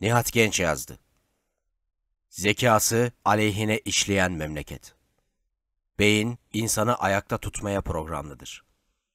Nihat Genç yazdı. Zekası aleyhine işleyen memleket. Beyin, insanı ayakta tutmaya programlıdır.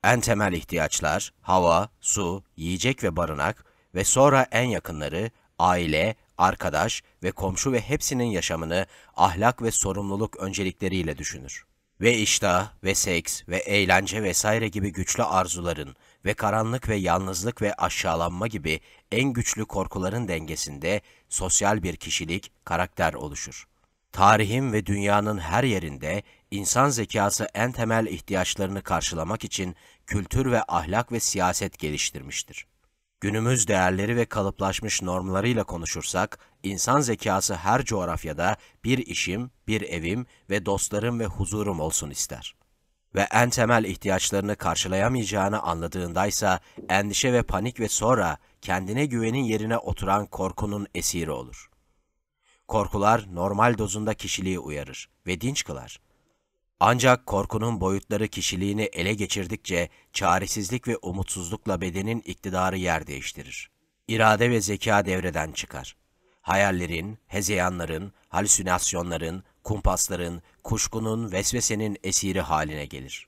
En temel ihtiyaçlar, hava, su, yiyecek ve barınak ve sonra en yakınları, aile, arkadaş ve komşu ve hepsinin yaşamını ahlak ve sorumluluk öncelikleriyle düşünür. Ve iştah ve seks ve eğlence vesaire gibi güçlü arzuların, ve karanlık ve yalnızlık ve aşağılanma gibi en güçlü korkuların dengesinde sosyal bir kişilik, karakter oluşur. Tarihin ve dünyanın her yerinde insan zekası en temel ihtiyaçlarını karşılamak için kültür ve ahlak ve siyaset geliştirmiştir. Günümüz değerleri ve kalıplaşmış normlarıyla konuşursak, insan zekası her coğrafyada bir işim, bir evim ve dostlarım ve huzurum olsun ister.'' ve en temel ihtiyaçlarını karşılayamayacağını anladığındaysa endişe ve panik ve sonra kendine güvenin yerine oturan korkunun esiri olur. Korkular normal dozunda kişiliği uyarır ve dinç kılar. Ancak korkunun boyutları kişiliğini ele geçirdikçe çaresizlik ve umutsuzlukla bedenin iktidarı yer değiştirir. İrade ve zeka devreden çıkar. Hayallerin, hezeyanların, halüsinasyonların, kumpasların, kuşkunun, vesvesenin esiri haline gelir.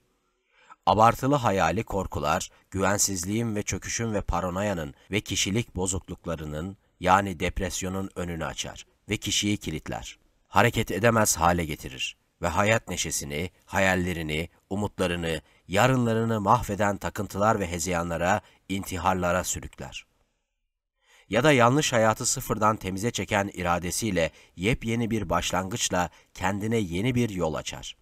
Abartılı hayali korkular, güvensizliğin ve çöküşün ve paranoyanın ve kişilik bozukluklarının yani depresyonun önünü açar ve kişiyi kilitler. Hareket edemez hale getirir ve hayat neşesini, hayallerini, umutlarını, yarınlarını mahveden takıntılar ve hezeyanlara, intiharlara sürükler ya da yanlış hayatı sıfırdan temize çeken iradesiyle yepyeni bir başlangıçla kendine yeni bir yol açar.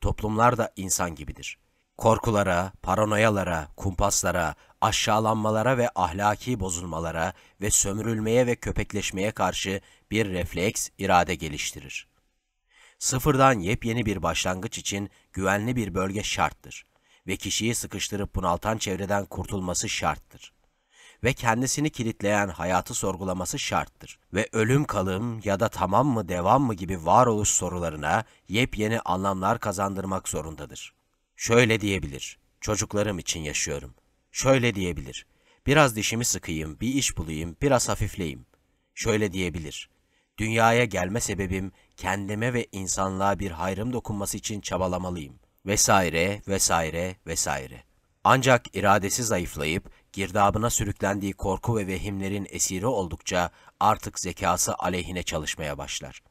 Toplumlar da insan gibidir. Korkulara, paranoyalara, kumpaslara, aşağılanmalara ve ahlaki bozulmalara ve sömürülmeye ve köpekleşmeye karşı bir refleks irade geliştirir. Sıfırdan yepyeni bir başlangıç için güvenli bir bölge şarttır ve kişiyi sıkıştırıp bunaltan çevreden kurtulması şarttır ve kendisini kilitleyen hayatı sorgulaması şarttır ve ölüm kalım ya da tamam mı devam mı gibi varoluş sorularına yepyeni anlamlar kazandırmak zorundadır. Şöyle diyebilir, çocuklarım için yaşıyorum. Şöyle diyebilir, biraz dişimi sıkayım, bir iş bulayım, biraz hafifleyim. Şöyle diyebilir, dünyaya gelme sebebim kendime ve insanlığa bir hayrım dokunması için çabalamalıyım. Vesaire, vesaire, vesaire. Ancak iradesi zayıflayıp girdabına sürüklendiği korku ve vehimlerin esiri oldukça artık zekası aleyhine çalışmaya başlar.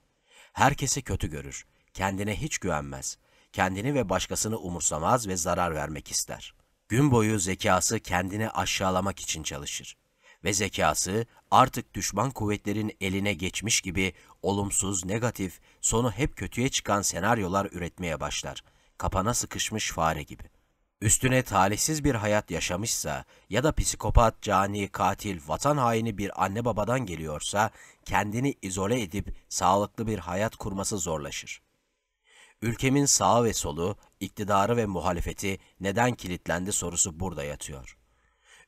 Herkese kötü görür, kendine hiç güvenmez, kendini ve başkasını umursamaz ve zarar vermek ister. Gün boyu zekası kendini aşağılamak için çalışır ve zekası artık düşman kuvvetlerin eline geçmiş gibi olumsuz, negatif, sonu hep kötüye çıkan senaryolar üretmeye başlar. Kapana sıkışmış fare gibi.'' Üstüne talihsiz bir hayat yaşamışsa ya da psikopat, cani, katil, vatan haini bir anne babadan geliyorsa kendini izole edip sağlıklı bir hayat kurması zorlaşır. Ülkemin sağı ve solu, iktidarı ve muhalefeti neden kilitlendi sorusu burada yatıyor.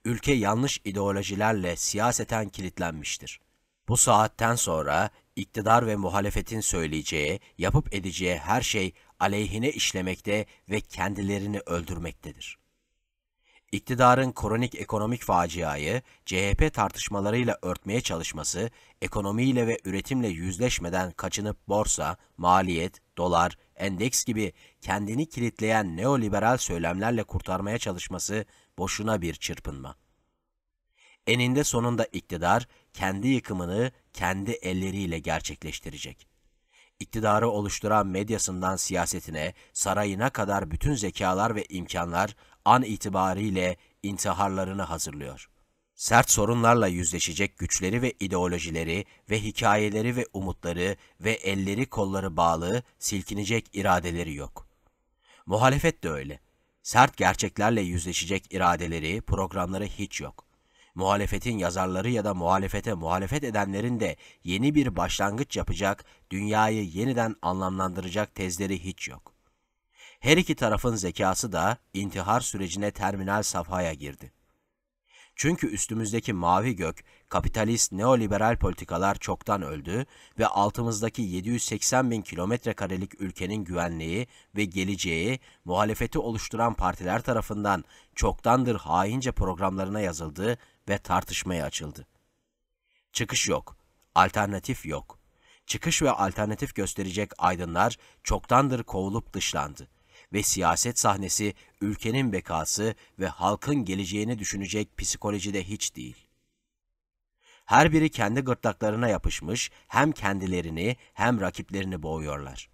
Ülke yanlış ideolojilerle siyaseten kilitlenmiştir. Bu saatten sonra iktidar ve muhalefetin söyleyeceği, yapıp edeceği her şey aleyhine işlemekte ve kendilerini öldürmektedir. İktidarın kronik ekonomik faciayı CHP tartışmalarıyla örtmeye çalışması, ekonomiyle ve üretimle yüzleşmeden kaçınıp borsa, maliyet, dolar, endeks gibi kendini kilitleyen neoliberal söylemlerle kurtarmaya çalışması boşuna bir çırpınma. Eninde sonunda iktidar kendi yıkımını kendi elleriyle gerçekleştirecek iktidarı oluşturan medyasından siyasetine, sarayına kadar bütün zekalar ve imkanlar an itibariyle intiharlarını hazırlıyor. Sert sorunlarla yüzleşecek güçleri ve ideolojileri ve hikayeleri ve umutları ve elleri kolları bağlı, silkinecek iradeleri yok. Muhalefet de öyle. Sert gerçeklerle yüzleşecek iradeleri, programları hiç yok.'' muhalefetin yazarları ya da muhalefete muhalefet edenlerin de yeni bir başlangıç yapacak, dünyayı yeniden anlamlandıracak tezleri hiç yok. Her iki tarafın zekası da intihar sürecine terminal safhaya girdi. Çünkü üstümüzdeki mavi gök, kapitalist neoliberal politikalar çoktan öldü ve altımızdaki 780 bin kilometre karelik ülkenin güvenliği ve geleceği muhalefeti oluşturan partiler tarafından çoktandır haince programlarına yazıldı ve tartışmaya açıldı. Çıkış yok, alternatif yok. Çıkış ve alternatif gösterecek aydınlar çoktandır kovulup dışlandı.'' ve siyaset sahnesi ülkenin bekası ve halkın geleceğini düşünecek psikolojide hiç değil. Her biri kendi gırtlaklarına yapışmış hem kendilerini hem rakiplerini boğuyorlar.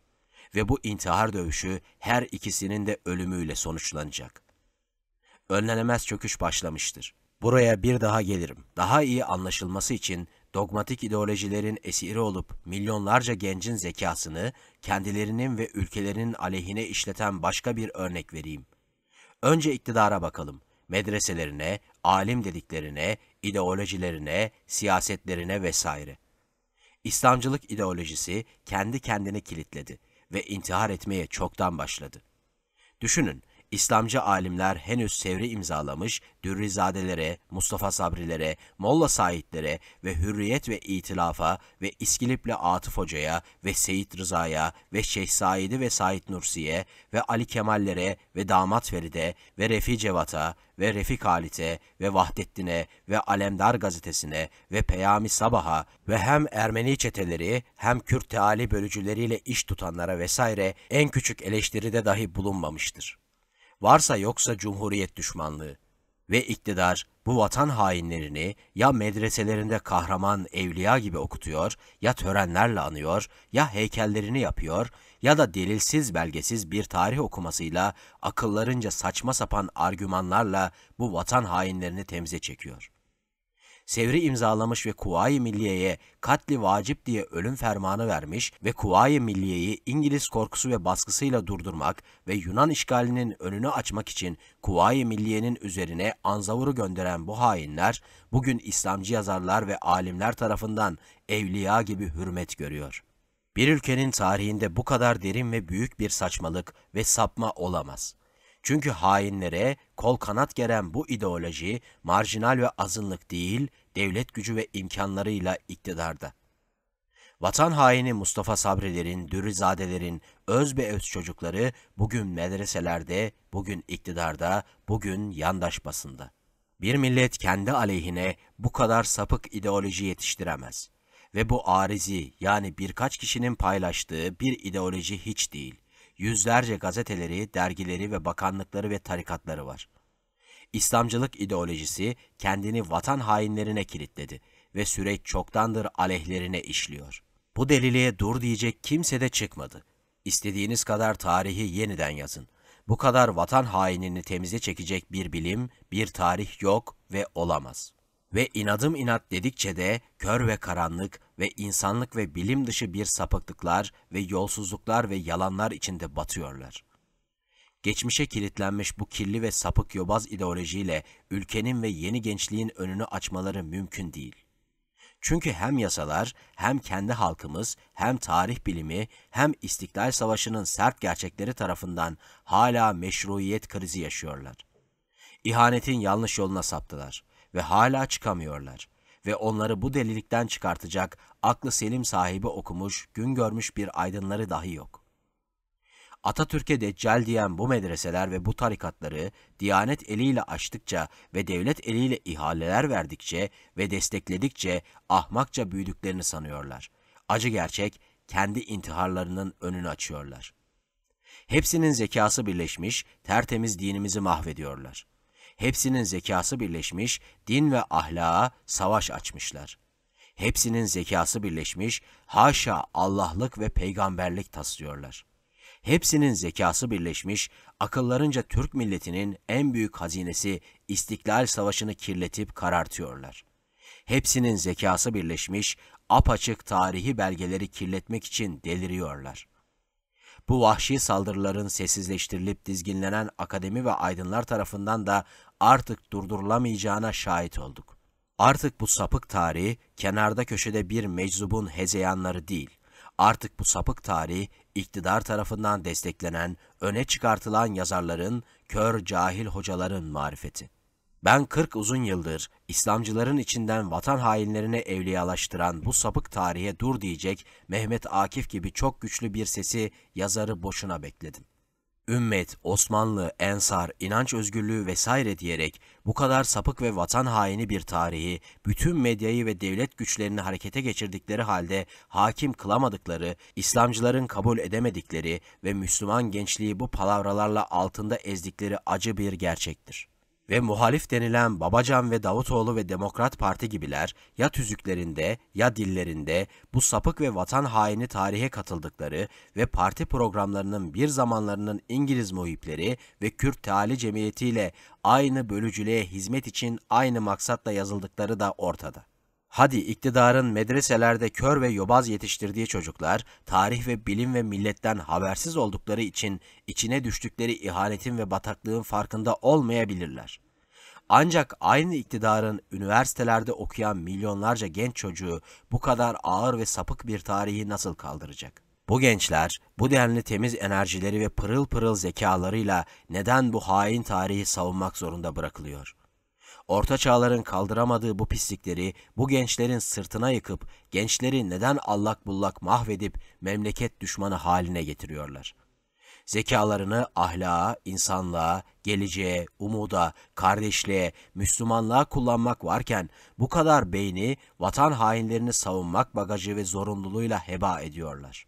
Ve bu intihar dövüşü her ikisinin de ölümüyle sonuçlanacak. Önlenemez çöküş başlamıştır. Buraya bir daha gelirim. Daha iyi anlaşılması için dogmatik ideolojilerin esiri olup milyonlarca gencin zekasını kendilerinin ve ülkelerinin aleyhine işleten başka bir örnek vereyim. Önce iktidara bakalım. Medreselerine, alim dediklerine, ideolojilerine, siyasetlerine vesaire. İslamcılık ideolojisi kendi kendini kilitledi ve intihar etmeye çoktan başladı. Düşünün, İslamcı alimler henüz sevri imzalamış Dürrizadelere, Mustafa Sabrilere, Molla Saidlere ve Hürriyet ve İtilaf'a ve İskilip'le Atıf Hoca'ya ve Seyit Rıza'ya ve Şeyh Said'i ve Said Nursi'ye ve Ali Kemallere ve Damat Feride ve Refi Cevat'a ve Refik Halit'e ve Vahdettin'e ve Alemdar Gazetesi'ne ve Peyami Sabah'a ve hem Ermeni çeteleri hem Kürt teali bölücüleriyle iş tutanlara vesaire en küçük eleştiride dahi bulunmamıştır varsa yoksa cumhuriyet düşmanlığı ve iktidar bu vatan hainlerini ya medreselerinde kahraman evliya gibi okutuyor, ya törenlerle anıyor, ya heykellerini yapıyor ya da delilsiz belgesiz bir tarih okumasıyla akıllarınca saçma sapan argümanlarla bu vatan hainlerini temize çekiyor. Sevri imzalamış ve Kuvayi Milliye'ye katli vacip diye ölüm fermanı vermiş ve Kuvayi Milliye'yi İngiliz korkusu ve baskısıyla durdurmak ve Yunan işgalinin önünü açmak için Kuvayi Milliye'nin üzerine Anzavur'u gönderen bu hainler bugün İslamcı yazarlar ve alimler tarafından evliya gibi hürmet görüyor. Bir ülkenin tarihinde bu kadar derin ve büyük bir saçmalık ve sapma olamaz. Çünkü hainlere kol kanat geren bu ideoloji marjinal ve azınlık değil, devlet gücü ve imkanlarıyla iktidarda. Vatan haini Mustafa Sabrilerin, Dürrizadelerin, öz be öz çocukları bugün medreselerde, bugün iktidarda, bugün yandaş basında. Bir millet kendi aleyhine bu kadar sapık ideoloji yetiştiremez. Ve bu arizi yani birkaç kişinin paylaştığı bir ideoloji hiç değil yüzlerce gazeteleri, dergileri ve bakanlıkları ve tarikatları var. İslamcılık ideolojisi kendini vatan hainlerine kilitledi ve süreç çoktandır aleyhlerine işliyor. Bu deliliğe dur diyecek kimse de çıkmadı. İstediğiniz kadar tarihi yeniden yazın. Bu kadar vatan hainini temize çekecek bir bilim, bir tarih yok ve olamaz.'' Ve inadım inat dedikçe de kör ve karanlık ve insanlık ve bilim dışı bir sapıklıklar ve yolsuzluklar ve yalanlar içinde batıyorlar. Geçmişe kilitlenmiş bu kirli ve sapık yobaz ideolojiyle ülkenin ve yeni gençliğin önünü açmaları mümkün değil. Çünkü hem yasalar, hem kendi halkımız, hem tarih bilimi, hem İstiklal Savaşı'nın sert gerçekleri tarafından hala meşruiyet krizi yaşıyorlar. İhanetin yanlış yoluna saptılar ve hala çıkamıyorlar. Ve onları bu delilikten çıkartacak aklı selim sahibi okumuş, gün görmüş bir aydınları dahi yok. Atatürk'e deccal diyen bu medreseler ve bu tarikatları Diyanet eliyle açtıkça ve devlet eliyle ihaleler verdikçe ve destekledikçe ahmakça büyüdüklerini sanıyorlar. Acı gerçek kendi intiharlarının önünü açıyorlar. Hepsinin zekası birleşmiş, tertemiz dinimizi mahvediyorlar. Hepsinin zekası birleşmiş, din ve ahlaka savaş açmışlar. Hepsinin zekası birleşmiş, haşa Allah'lık ve peygamberlik taslıyorlar. Hepsinin zekası birleşmiş, akıllarınca Türk milletinin en büyük hazinesi İstiklal Savaşı'nı kirletip karartıyorlar. Hepsinin zekası birleşmiş, apaçık tarihi belgeleri kirletmek için deliriyorlar.'' Bu vahşi saldırıların sessizleştirilip dizginlenen akademi ve aydınlar tarafından da artık durdurulamayacağına şahit olduk. Artık bu sapık tarihi kenarda köşede bir meczubun hezeyanları değil. Artık bu sapık tarihi iktidar tarafından desteklenen, öne çıkartılan yazarların, kör cahil hocaların marifeti. Ben 40 uzun yıldır İslamcıların içinden vatan hainlerine evliyalaştıran bu sapık tarihe dur diyecek Mehmet Akif gibi çok güçlü bir sesi yazarı boşuna bekledim. Ümmet, Osmanlı, Ensar, inanç özgürlüğü vesaire diyerek bu kadar sapık ve vatan haini bir tarihi bütün medyayı ve devlet güçlerini harekete geçirdikleri halde hakim kılamadıkları, İslamcıların kabul edemedikleri ve Müslüman gençliği bu palavralarla altında ezdikleri acı bir gerçektir ve muhalif denilen Babacan ve Davutoğlu ve Demokrat Parti gibiler ya tüzüklerinde ya dillerinde bu sapık ve vatan haini tarihe katıldıkları ve parti programlarının bir zamanlarının İngiliz muhipleri ve Kürt Teali Cemiyeti ile aynı bölücülüğe hizmet için aynı maksatla yazıldıkları da ortada. Hadi iktidarın medreselerde kör ve yobaz yetiştirdiği çocuklar, tarih ve bilim ve milletten habersiz oldukları için içine düştükleri ihanetin ve bataklığın farkında olmayabilirler. Ancak aynı iktidarın üniversitelerde okuyan milyonlarca genç çocuğu bu kadar ağır ve sapık bir tarihi nasıl kaldıracak? Bu gençler bu denli temiz enerjileri ve pırıl pırıl zekalarıyla neden bu hain tarihi savunmak zorunda bırakılıyor? Orta çağların kaldıramadığı bu pislikleri bu gençlerin sırtına yıkıp gençleri neden allak bullak mahvedip memleket düşmanı haline getiriyorlar? Zekalarını ahlaa, insanlığa, geleceğe, umuda, kardeşliğe, Müslümanlığa kullanmak varken bu kadar beyni vatan hainlerini savunmak bagajı ve zorunluluğuyla heba ediyorlar.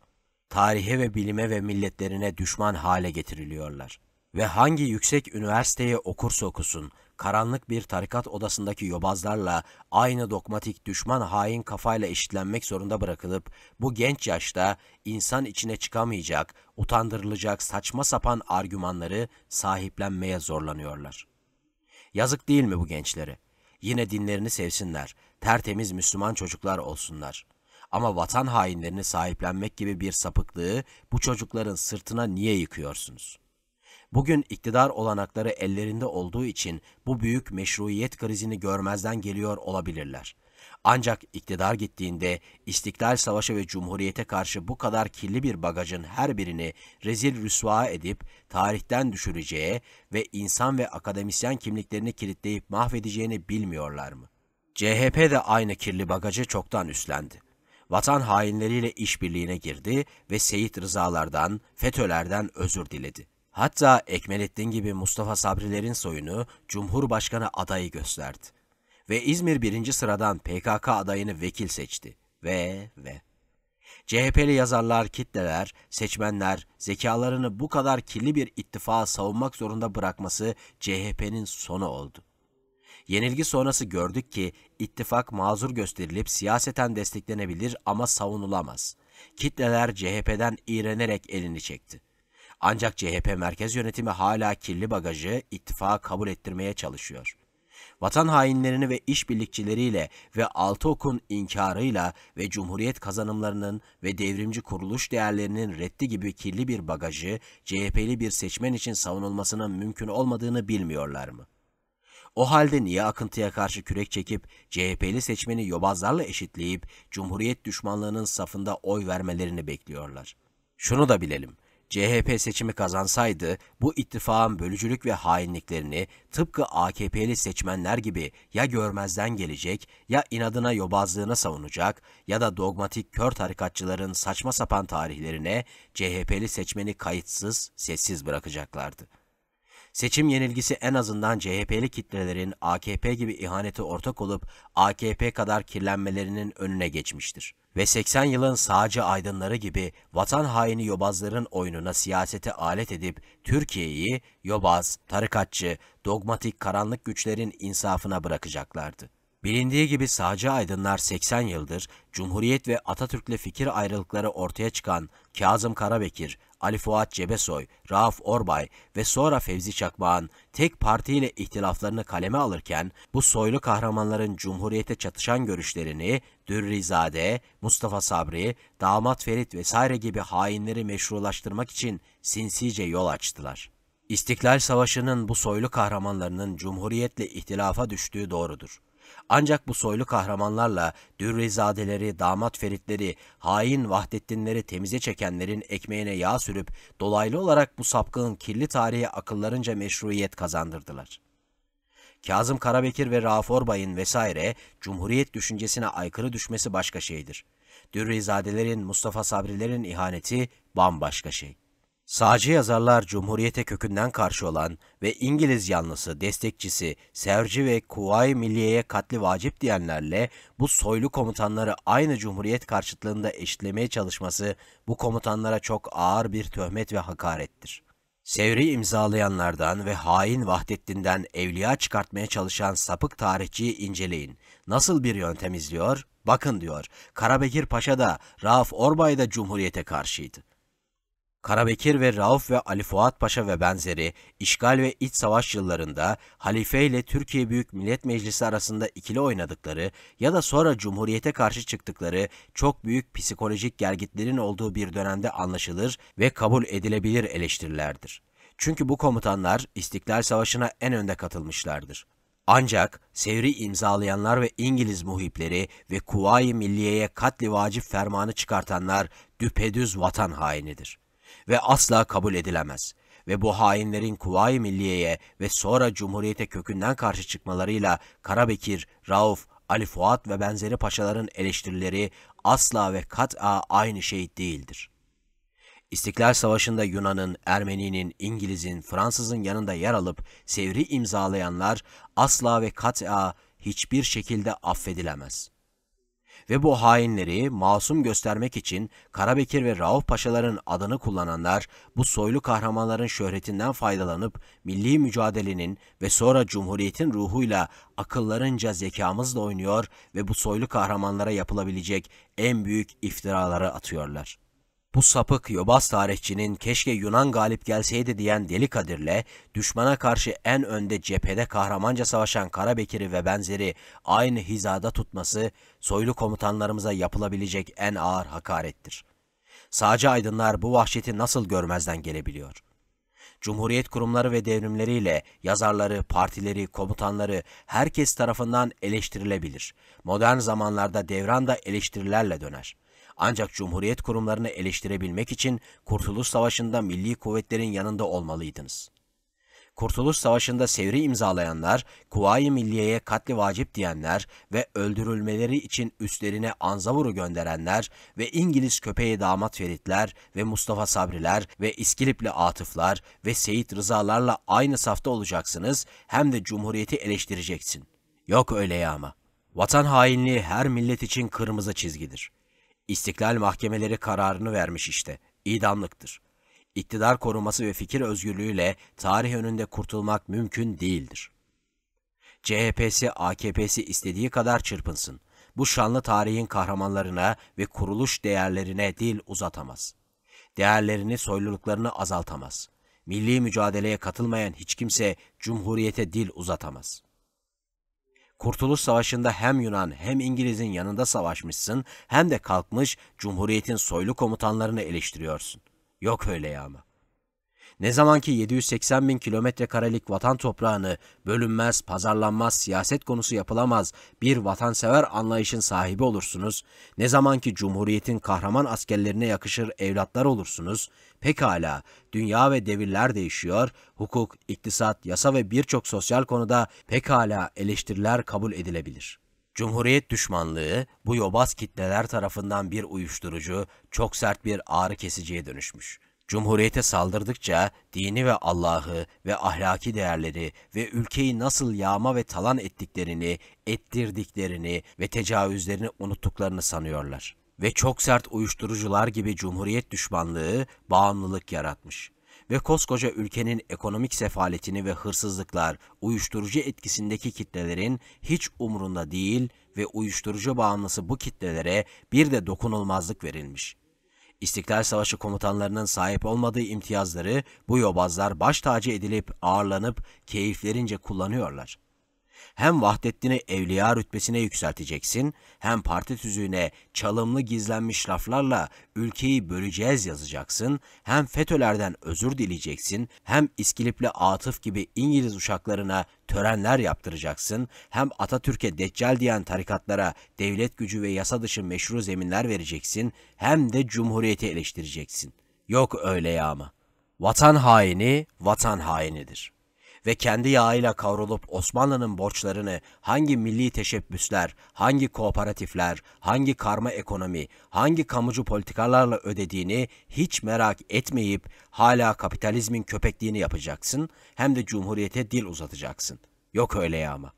Tarihe ve bilime ve milletlerine düşman hale getiriliyorlar ve hangi yüksek üniversiteye okursa okusun, karanlık bir tarikat odasındaki yobazlarla aynı dogmatik düşman hain kafayla eşitlenmek zorunda bırakılıp bu genç yaşta insan içine çıkamayacak, utandırılacak saçma sapan argümanları sahiplenmeye zorlanıyorlar. Yazık değil mi bu gençlere? Yine dinlerini sevsinler, tertemiz Müslüman çocuklar olsunlar.'' Ama vatan hainlerini sahiplenmek gibi bir sapıklığı bu çocukların sırtına niye yıkıyorsunuz?'' Bugün iktidar olanakları ellerinde olduğu için bu büyük meşruiyet krizini görmezden geliyor olabilirler. Ancak iktidar gittiğinde İstiklal Savaşı ve Cumhuriyete karşı bu kadar kirli bir bagajın her birini rezil rüsva edip tarihten düşüreceği ve insan ve akademisyen kimliklerini kilitleyip mahvedeceğini bilmiyorlar mı? CHP de aynı kirli bagajı çoktan üstlendi vatan hainleriyle işbirliğine girdi ve Seyit Rızalardan, FETÖ'lerden özür diledi. Hatta Ekmelettin gibi Mustafa Sabri'lerin soyunu Cumhurbaşkanı adayı gösterdi. Ve İzmir birinci sıradan PKK adayını vekil seçti. Ve ve. CHP'li yazarlar, kitleler, seçmenler zekalarını bu kadar kirli bir ittifağa savunmak zorunda bırakması CHP'nin sonu oldu. Yenilgi sonrası gördük ki ittifak mazur gösterilip siyaseten desteklenebilir ama savunulamaz. Kitleler CHP'den iğrenerek elini çekti. Ancak CHP merkez yönetimi hala kirli bagajı ittifa kabul ettirmeye çalışıyor. Vatan hainlerini ve işbirlikçileriyle ve Altıok'un inkarıyla ve Cumhuriyet kazanımlarının ve devrimci kuruluş değerlerinin reddi gibi kirli bir bagajı CHP'li bir seçmen için savunulmasının mümkün olmadığını bilmiyorlar mı? O halde niye akıntıya karşı kürek çekip CHP'li seçmeni yobazlarla eşitleyip Cumhuriyet düşmanlığının safında oy vermelerini bekliyorlar? Şunu da bilelim. CHP seçimi kazansaydı bu ittifakın bölücülük ve hainliklerini tıpkı AKP'li seçmenler gibi ya görmezden gelecek ya inadına yobazlığına savunacak ya da dogmatik kör tarikatçıların saçma sapan tarihlerine CHP'li seçmeni kayıtsız, sessiz bırakacaklardı. Seçim yenilgisi en azından CHP'li kitlelerin AKP gibi ihanete ortak olup AKP kadar kirlenmelerinin önüne geçmiştir. Ve 80 yılın sağcı aydınları gibi vatan haini yobazların oyununa siyasete alet edip Türkiye'yi yobaz, tarikatçı, dogmatik karanlık güçlerin insafına bırakacaklardı. Bilindiği gibi sağcı aydınlar 80 yıldır Cumhuriyet ve Atatürk'le fikir ayrılıkları ortaya çıkan Kazım Karabekir, Ali Fuat Cebesoy, Rauf Orbay ve sonra Fevzi Çakmağ'ın tek partiyle ihtilaflarını kaleme alırken bu soylu kahramanların Cumhuriyete çatışan görüşlerini Dürrizade, Mustafa Sabri, Damat Ferit vesaire gibi hainleri meşrulaştırmak için sinsice yol açtılar. İstiklal Savaşı'nın bu soylu kahramanlarının Cumhuriyet'le ihtilafa düştüğü doğrudur. Ancak bu soylu kahramanlarla Dürrezadeleri, damat feritleri, hain Vahdettinleri temize çekenlerin ekmeğine yağ sürüp dolaylı olarak bu sapkının kirli tarihi akıllarınca meşruiyet kazandırdılar.'' Kazım Karabekir ve Rauf Orbay'ın vesaire Cumhuriyet düşüncesine aykırı düşmesi başka şeydir. Dürrizadelerin, Mustafa Sabrilerin ihaneti bambaşka şey.'' Sağcı yazarlar Cumhuriyete kökünden karşı olan ve İngiliz yanlısı destekçisi Serci ve Kuvayi Milliye'ye katli vacip diyenlerle bu soylu komutanları aynı Cumhuriyet karşıtlığında eşitlemeye çalışması bu komutanlara çok ağır bir töhmet ve hakarettir. Sevri imzalayanlardan ve hain Vahdettin'den evliya çıkartmaya çalışan sapık tarihçiyi inceleyin. Nasıl bir yöntem izliyor? Bakın diyor, Karabekir Paşa da, Rauf Orbay da Cumhuriyete karşıydı. Karabekir ve Rauf ve Ali Fuat Paşa ve benzeri işgal ve iç savaş yıllarında halife ile Türkiye Büyük Millet Meclisi arasında ikili oynadıkları ya da sonra Cumhuriyete karşı çıktıkları çok büyük psikolojik gergitlerin olduğu bir dönemde anlaşılır ve kabul edilebilir eleştirilerdir. Çünkü bu komutanlar İstiklal Savaşı'na en önde katılmışlardır. Ancak sevri imzalayanlar ve İngiliz muhipleri ve Kuvayi Milliye'ye katli vacip fermanı çıkartanlar düpedüz vatan hainidir ve asla kabul edilemez. Ve bu hainlerin Kuvayi Milliye'ye ve sonra Cumhuriyete kökünden karşı çıkmalarıyla Karabekir, Rauf, Ali Fuat ve benzeri paşaların eleştirileri asla ve kat'a aynı şey değildir. İstiklal Savaşı'nda Yunan'ın, Ermeni'nin, İngiliz'in, Fransız'ın yanında yer alıp sevri imzalayanlar asla ve kat'a hiçbir şekilde affedilemez.'' ve bu hainleri masum göstermek için Karabekir ve Rauf Paşaların adını kullananlar bu soylu kahramanların şöhretinden faydalanıp milli mücadelenin ve sonra cumhuriyetin ruhuyla akıllarınca zekamızla oynuyor ve bu soylu kahramanlara yapılabilecek en büyük iftiraları atıyorlar. Bu sapık yobaz tarihçinin keşke Yunan galip gelseydi diyen Deli Kadir'le düşmana karşı en önde cephede kahramanca savaşan Karabekir'i ve benzeri aynı hizada tutması soylu komutanlarımıza yapılabilecek en ağır hakarettir. Sadece aydınlar bu vahşeti nasıl görmezden gelebiliyor? Cumhuriyet kurumları ve devrimleriyle yazarları, partileri, komutanları herkes tarafından eleştirilebilir. Modern zamanlarda devran da eleştirilerle döner.'' Ancak Cumhuriyet kurumlarını eleştirebilmek için Kurtuluş Savaşı'nda milli kuvvetlerin yanında olmalıydınız. Kurtuluş Savaşı'nda sevri imzalayanlar, Kuvayi Milliye'ye katli vacip diyenler ve öldürülmeleri için üstlerine Anzavur'u gönderenler ve İngiliz köpeği damat Feritler ve Mustafa Sabriler ve İskilipli Atıflar ve Seyit Rızalarla aynı safta olacaksınız hem de Cumhuriyeti eleştireceksin. Yok öyle ya ama. Vatan hainliği her millet için kırmızı çizgidir. İstiklal mahkemeleri kararını vermiş işte. İdamlıktır. İktidar koruması ve fikir özgürlüğüyle tarih önünde kurtulmak mümkün değildir. CHP'si, AKP'si istediği kadar çırpınsın. Bu şanlı tarihin kahramanlarına ve kuruluş değerlerine dil uzatamaz. Değerlerini, soyluluklarını azaltamaz. Milli mücadeleye katılmayan hiç kimse cumhuriyete dil uzatamaz.'' Kurtuluş Savaşı'nda hem Yunan hem İngiliz'in yanında savaşmışsın hem de kalkmış Cumhuriyet'in soylu komutanlarını eleştiriyorsun. Yok öyle ya ama. Ne zamanki 780 bin kilometre karelik vatan toprağını bölünmez, pazarlanmaz, siyaset konusu yapılamaz bir vatansever anlayışın sahibi olursunuz, ne zamanki Cumhuriyet'in kahraman askerlerine yakışır evlatlar olursunuz, pekala dünya ve devirler değişiyor, hukuk, iktisat, yasa ve birçok sosyal konuda pekala eleştiriler kabul edilebilir. Cumhuriyet düşmanlığı bu yobaz kitleler tarafından bir uyuşturucu, çok sert bir ağrı kesiciye dönüşmüş. Cumhuriyete saldırdıkça dini ve Allah'ı ve ahlaki değerleri ve ülkeyi nasıl yağma ve talan ettiklerini, ettirdiklerini ve tecavüzlerini unuttuklarını sanıyorlar. Ve çok sert uyuşturucular gibi cumhuriyet düşmanlığı, bağımlılık yaratmış ve koskoca ülkenin ekonomik sefaletini ve hırsızlıklar uyuşturucu etkisindeki kitlelerin hiç umurunda değil ve uyuşturucu bağımlısı bu kitlelere bir de dokunulmazlık verilmiş. İstiklal Savaşı komutanlarının sahip olmadığı imtiyazları bu yobazlar baş tacı edilip ağırlanıp keyiflerince kullanıyorlar. Hem Vahdettin'i evliya rütbesine yükselteceksin, hem parti tüzüğüne çalımlı gizlenmiş laflarla ülkeyi böleceğiz yazacaksın, hem FETÖ'lerden özür dileyeceksin, hem İskilipli Atıf gibi İngiliz uşaklarına törenler yaptıracaksın, hem Atatürk'e deccal diyen tarikatlara devlet gücü ve yasa dışı meşru zeminler vereceksin, hem de Cumhuriyeti eleştireceksin. Yok öyle yağma. Vatan haini vatan hainidir.'' ve kendi yağıyla kavrulup Osmanlı'nın borçlarını hangi milli teşebbüsler, hangi kooperatifler, hangi karma ekonomi, hangi kamucu politikalarla ödediğini hiç merak etmeyip hala kapitalizmin köpekliğini yapacaksın hem de cumhuriyete dil uzatacaksın. Yok öyle ya ama.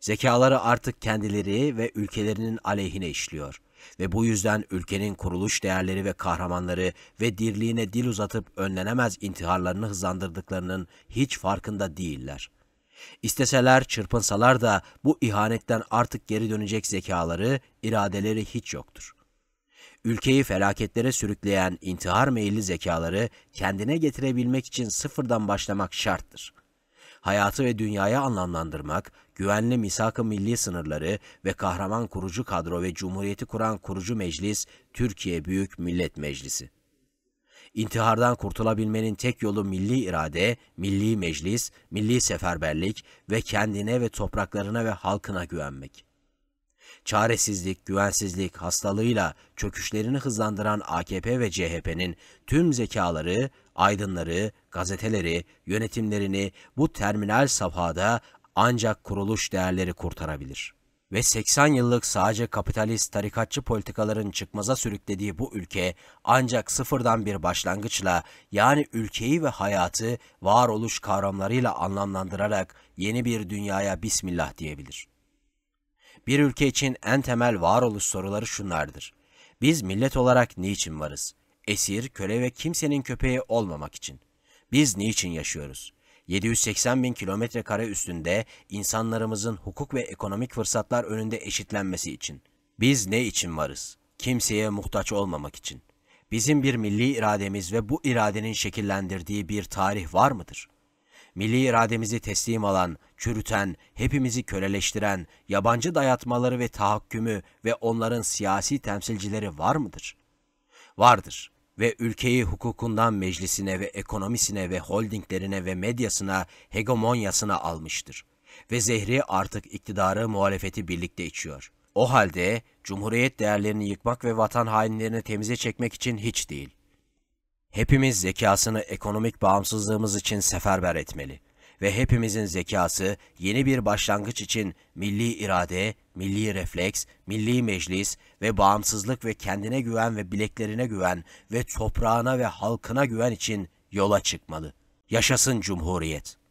Zekaları artık kendileri ve ülkelerinin aleyhine işliyor.'' ve bu yüzden ülkenin kuruluş değerleri ve kahramanları ve dirliğine dil uzatıp önlenemez intiharlarını hızlandırdıklarının hiç farkında değiller. İsteseler, çırpınsalar da bu ihanetten artık geri dönecek zekaları, iradeleri hiç yoktur.'' ülkeyi felaketlere sürükleyen intihar meyilli zekaları kendine getirebilmek için sıfırdan başlamak şarttır hayatı ve dünyaya anlamlandırmak, güvenli misak-ı milli sınırları ve kahraman kurucu kadro ve cumhuriyeti kuran kurucu meclis Türkiye Büyük Millet Meclisi. İntihardan kurtulabilmenin tek yolu milli irade, milli meclis, milli seferberlik ve kendine ve topraklarına ve halkına güvenmek. Çaresizlik, güvensizlik, hastalığıyla çöküşlerini hızlandıran AKP ve CHP'nin tüm zekaları, aydınları, gazeteleri, yönetimlerini bu terminal safhada ancak kuruluş değerleri kurtarabilir. Ve 80 yıllık sadece kapitalist tarikatçı politikaların çıkmaza sürüklediği bu ülke ancak sıfırdan bir başlangıçla yani ülkeyi ve hayatı varoluş kavramlarıyla anlamlandırarak yeni bir dünyaya bismillah diyebilir. Bir ülke için en temel varoluş soruları şunlardır. Biz millet olarak niçin varız? Esir, köle ve kimsenin köpeği olmamak için.'' Biz niçin yaşıyoruz? 780 bin kilometre kare üstünde insanlarımızın hukuk ve ekonomik fırsatlar önünde eşitlenmesi için. Biz ne için varız? Kimseye muhtaç olmamak için. Bizim bir milli irademiz ve bu iradenin şekillendirdiği bir tarih var mıdır? Milli irademizi teslim alan, çürüten, hepimizi köleleştiren, yabancı dayatmaları ve tahakkümü ve onların siyasi temsilcileri var mıdır? Vardır ve ülkeyi hukukundan meclisine ve ekonomisine ve holdinglerine ve medyasına, hegemonyasına almıştır. Ve zehri artık iktidarı muhalefeti birlikte içiyor. O halde cumhuriyet değerlerini yıkmak ve vatan hainlerini temize çekmek için hiç değil. Hepimiz zekasını ekonomik bağımsızlığımız için seferber etmeli.'' ve hepimizin zekası yeni bir başlangıç için milli irade, milli refleks, milli meclis ve bağımsızlık ve kendine güven ve bileklerine güven ve toprağına ve halkına güven için yola çıkmalı. Yaşasın Cumhuriyet!